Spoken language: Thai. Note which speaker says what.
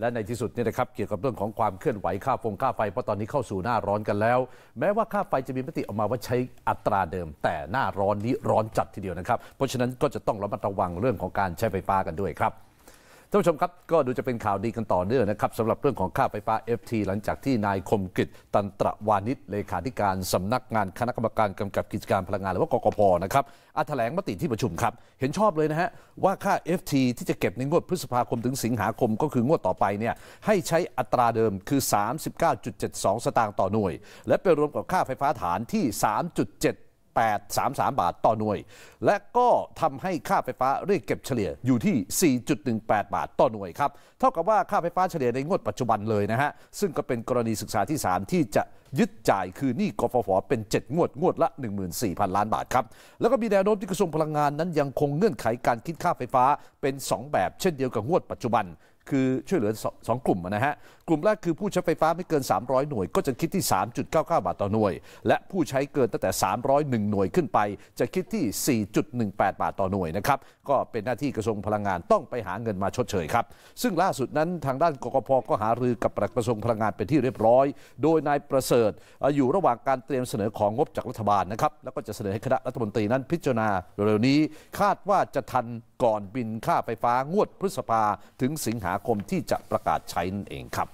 Speaker 1: และในที่สุดนี่นะครับเกี่ยวกับเรื่องของความเคลื่อนไหวค่าฟงค่าไฟ เพราะตอนนี้เข้าสู่หน้าร้อนกันแล้ว แม้ว่าค่าไฟจะมีมติออกมาว่าใช้อัตราเดิม แต่หน้าร้อนนี้ร้อนจัดทีเดียวนะครับ เพราะฉะนั้นก็จะต้องระมัดระวังเรื่องของการใช้ไฟฟ้ากันด้วยครับท่านผู้ชมครับ ก็ดูจะเป็นข่าวดีกันต่อเนื่องนะครับสำหรับเรื่องของค่าไฟฟ้า FT หลังจากที่นายคมกฤษตันตระวานิชเลขาธิการสำนักงานคณะกรรมการกำกับกิจการพลังงานหรือว่ากกพนะครับอาแถลงมติที่ประชุมครับ เห็นชอบเลยนะฮะว่าค่า FT ที่จะเก็บในงวดพฤษภาคมถึงสิงหาคมก็คืองวดต่อไปเนี่ยให้ใช้อัตราเดิมคือ 39.72 สตางค์ต่อหน่วย และไปรวมกับค่าไฟฟ้าฐานที่ 3.7 8 3 3 บาทต่อหน่วย และก็ทำให้ค่าไฟฟ้าเรียกเก็บเฉลี่ยอยู่ที่ 4.18 บาทต่อหน่วยครับ เท่ากับว่าค่าไฟฟ้าเฉลี่ยในงวดปัจจุบันเลยนะฮะ ซึ่งก็เป็นกรณีศึกษาที่ 3 ที่จะยึดจ่ายคือหนี้กฟผเป็น 7 งวดงวดละ 14,000 ล้านบาทครับ แล้วก็มีแนวโน้มที่กระทรวงพลังงานนั้นยังคงเงื่อนไขการคิดค่าไฟฟ้าเป็น 2 แบบเช่นเดียวกับงวดปัจจุบัน คือช่วยเหลือ 2 กลุ่มนะฮะ กลุ่มแรกคือผู้ใช้ไฟฟ้าไม่เกิน 300 หน่วย ก็จะคิดที่ 3.99 บาทต่อหน่วย และผู้ใช้เกินตั้งแต่ 301 หน่วยขึ้นไป จะคิดที่ 4.18 บาทต่อหน่วยนะครับก็เป็นหน้าที่กระทรวงพลังงานต้องไปหาเงินมาชดเชยครับซึ่งล่าสุดนั้นทางด้านกกพก็หารือกับประกระทรวงพลังงานเป็นที่เรียบร้อย โดยนายประเสริิดอยู่ระหว่างการเตรียมเสนอของงบจากรัฐบาลนะครับ แล้วก็จะเสนอให้คณะรัฐมนตรีนั้นพิจารณาเร็วนี้คาดว่าจะทันก่อนบินค่าไฟฟ้างวดพฤษภา ถึงสิงหาคมที่จะประกาศใช้นั่นเองครับ